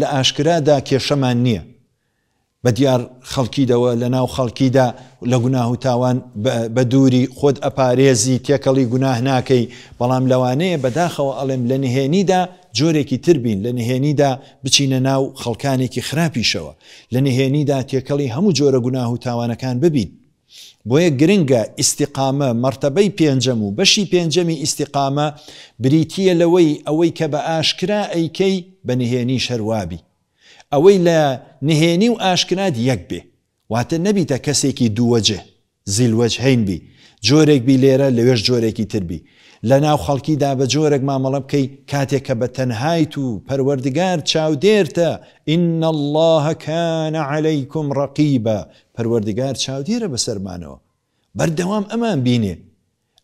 لە ئاشکرادا کێشەمان نییە بە دیار خەڵکیدەوە لە ناو خەڵکیدا لە گوناه و تاوان بە دووری خۆت ئەپارێزی تێکەڵی گوناه ناکەی بەڵام لەوانەیە بەداخەوە ئەڵێم لە نهێنیدا جۆرێکی تربین لە نهێنیدا بچینە ناو خەڵکانێکی خراپیشەوە لە نهێنیدا تێکەڵی هەموو جۆرە گوناه و تاوانەکان ببین بۆیە گرنگە ئیسیقامە مەرتەبەی پێنجەم و بەشی پێنجەمی ئیسیقامە بریتە لەوەی ئەوەی کە بە ئاشکرا ئەیکەی بە نهێنی شەروابی ئەوەی لە نهێنی و ئاشکرات یەک بێ واتە نەبیتە کەسێکی دووەجێ زیلوەج هەینبی جۆرێک بی لێرە لەوێش جۆرێکی تربی لە ناو خەڵکیدا بە جۆرەك مامەڵە بکەی کاتێک کە بە تەنهایت و پەروەردگار چاودێرتە ئین الله كانە عليهیکم ڕقیبە پەروەردگار چاودێرە بەسەرمانەوە بەردەوام ئەمان بینێ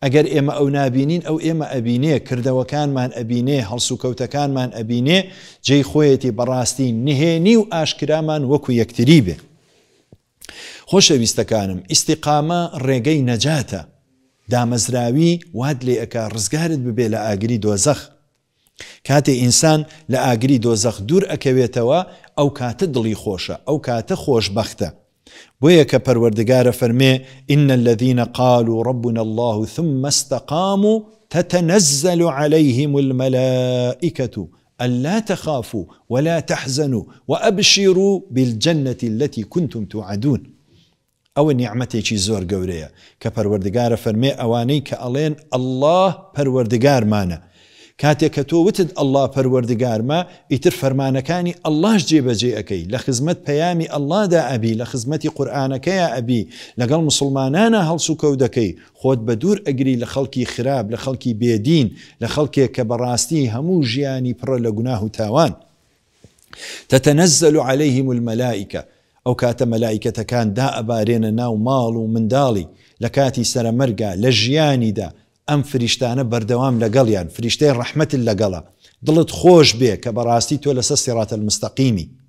ئەگەر ئێمە ئەو نبینین ئەو ئێمە ئەبینێ کردەوەکانمان ئەبینێ هەڵسوکەوتەکانمان ئەبینێ جێی خۆیەتی بەڕاستی نهێنی و ئاشکرامان وەکو یەکتری بێ خۆشەویستەکانم ئیسیقامە ڕێگەی نەجاتە دامەزراوی واد لی اکا رزگارد ببی لآگری دوزخ کات انسان لآگری دوزخ دور دۆزەخ او کات دلی کاتە او کات خوش بخته بویا بۆیە کە پەروەردگارە إن الذين قالوا ربنا الله ثم استقاموا تتنزل عليهم الملائكة ألا تخافوا ولا تحزنوا وأبشروا بالجنة التي كنتم توعدون ئەوە نیعممەتێکی زۆر گەورەیە کە پەروەردگارە فەرمێ ئەوانەی کە ئەڵێن ئەله پەروەردگارمانە کاتێک کە تۆ وتت ئەله پەروەردگارمە ئیتر فەرمانەکانی ئەللاش جێبەجێ ئەەکەی لە خزمەت پەیامی ئەللادا ئەبی لە خزمەتی قورآانەکەیە ئەبی لەگەڵ مسلمانانە هەڵس و کەوت دەکەی خۆت بە دوور ئەگری لە خەڵکی خراب لە خەڵکی بێدین لە خەڵکێک کە بەڕاستی هەموو ژیانی پڕە لە گوناه و تاوان. تتنزل عليهم الملائكة كات ملائكة كان دا ئەبارێنە ناو ماڵ من دالي لكاتي سر مرقا لجياني دا ام فريشتانا بردوام لەگەڵیان فریشتەی ڕەحمەتل لەگەڵە دڵت خۆش بێ کە بەڕاستی تۆ لەسەر